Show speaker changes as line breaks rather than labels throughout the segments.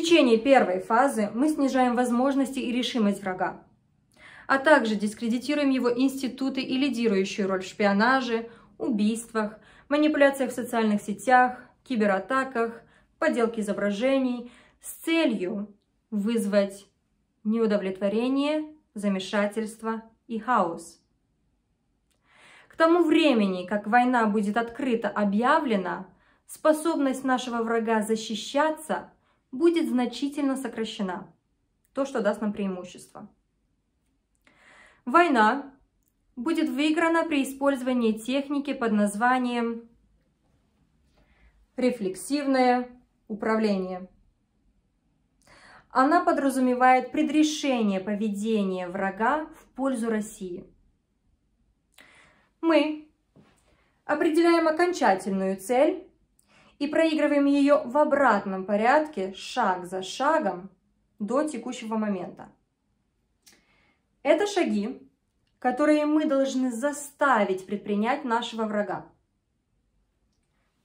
течение первой фазы мы снижаем возможности и решимость врага, а также дискредитируем его институты и лидирующую роль в шпионаже, убийствах, манипуляциях в социальных сетях, кибератаках, подделке изображений с целью вызвать неудовлетворение, замешательство и хаос. К тому времени, как война будет открыто объявлена, способность нашего врага защищаться будет значительно сокращена, то, что даст нам преимущество. Война будет выиграна при использовании техники под названием рефлексивное управление. Она подразумевает предрешение поведения врага в пользу России. Мы определяем окончательную цель и проигрываем ее в обратном порядке, шаг за шагом, до текущего момента. Это шаги, которые мы должны заставить предпринять нашего врага.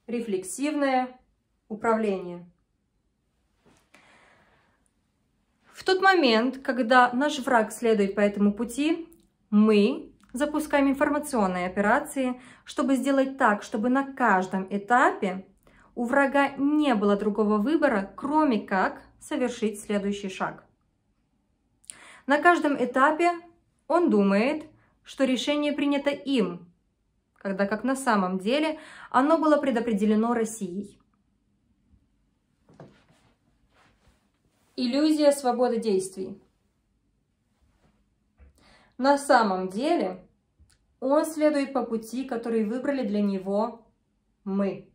Рефлексивное управление. В тот момент, когда наш враг следует по этому пути, мы запускаем информационные операции, чтобы сделать так, чтобы на каждом этапе у врага не было другого выбора, кроме как совершить следующий шаг. На каждом этапе он думает, что решение принято им, когда как на самом деле оно было предопределено Россией. Иллюзия свободы действий. На самом деле он следует по пути, который выбрали для него мы.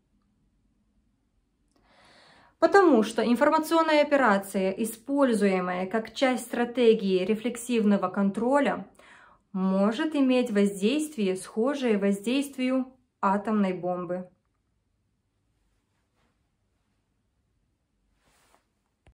Потому что информационные операции, используемые как часть стратегии рефлексивного контроля, может иметь воздействие, схожее воздействию атомной бомбы.